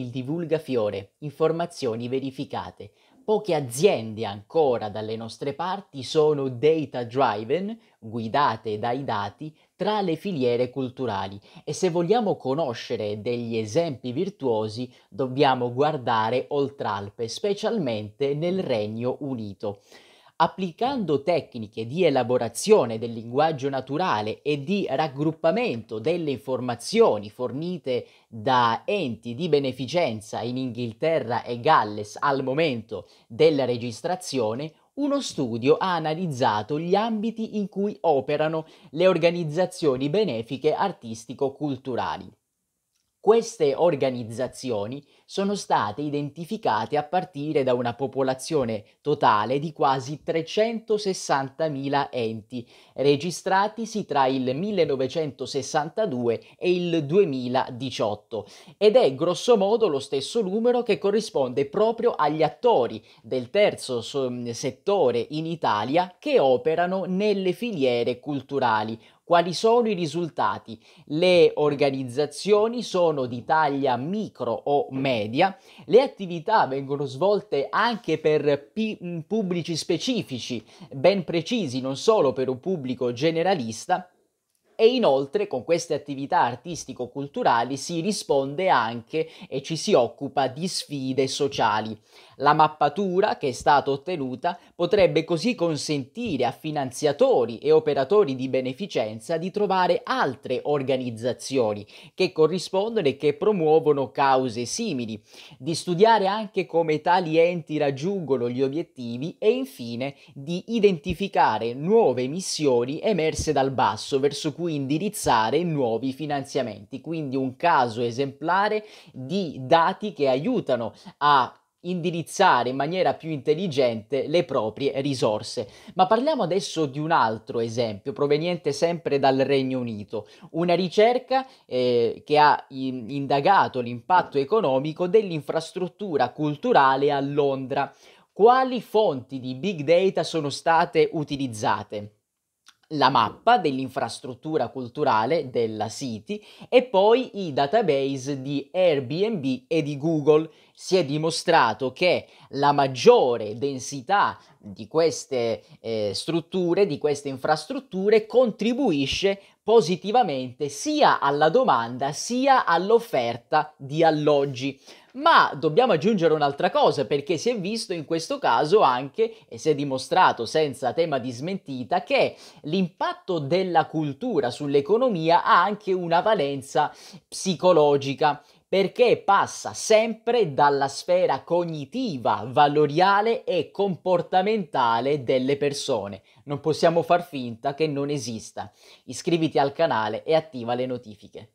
il divulgafiore, informazioni verificate. Poche aziende ancora dalle nostre parti sono data driven, guidate dai dati, tra le filiere culturali e se vogliamo conoscere degli esempi virtuosi dobbiamo guardare oltre Alpe, specialmente nel Regno Unito applicando tecniche di elaborazione del linguaggio naturale e di raggruppamento delle informazioni fornite da enti di beneficenza in Inghilterra e Galles al momento della registrazione, uno studio ha analizzato gli ambiti in cui operano le organizzazioni benefiche artistico-culturali. Queste organizzazioni sono state identificate a partire da una popolazione totale di quasi 360.000 enti, registratisi tra il 1962 e il 2018, ed è grossomodo lo stesso numero che corrisponde proprio agli attori del terzo settore in Italia che operano nelle filiere culturali, quali sono i risultati? Le organizzazioni sono di taglia micro o media, le attività vengono svolte anche per pubblici specifici, ben precisi, non solo per un pubblico generalista, e inoltre con queste attività artistico-culturali si risponde anche e ci si occupa di sfide sociali. La mappatura che è stata ottenuta potrebbe così consentire a finanziatori e operatori di beneficenza di trovare altre organizzazioni che corrispondono e che promuovono cause simili, di studiare anche come tali enti raggiungono gli obiettivi e infine di identificare nuove missioni emerse dal basso verso cui indirizzare nuovi finanziamenti. Quindi un caso esemplare di dati che aiutano a indirizzare in maniera più intelligente le proprie risorse. Ma parliamo adesso di un altro esempio proveniente sempre dal Regno Unito, una ricerca eh, che ha in- indagato l'impatto economico dell'infrastruttura culturale a Londra. Quali fonti di big data sono state utilizzate? la mappa dell'infrastruttura culturale della City e poi i database di Airbnb e di Google. Si è dimostrato che la maggiore densità di queste eh, strutture, di queste infrastrutture, contribuisce positivamente sia alla domanda sia all'offerta di alloggi. Ma dobbiamo aggiungere un'altra cosa perché si è visto in questo caso anche e si è dimostrato senza tema di smentita che l'impatto della cultura sull'economia ha anche una valenza psicologica perché passa sempre dalla sfera cognitiva, valoriale e comportamentale delle persone. Non possiamo far finta che non esista. Iscriviti al canale e attiva le notifiche.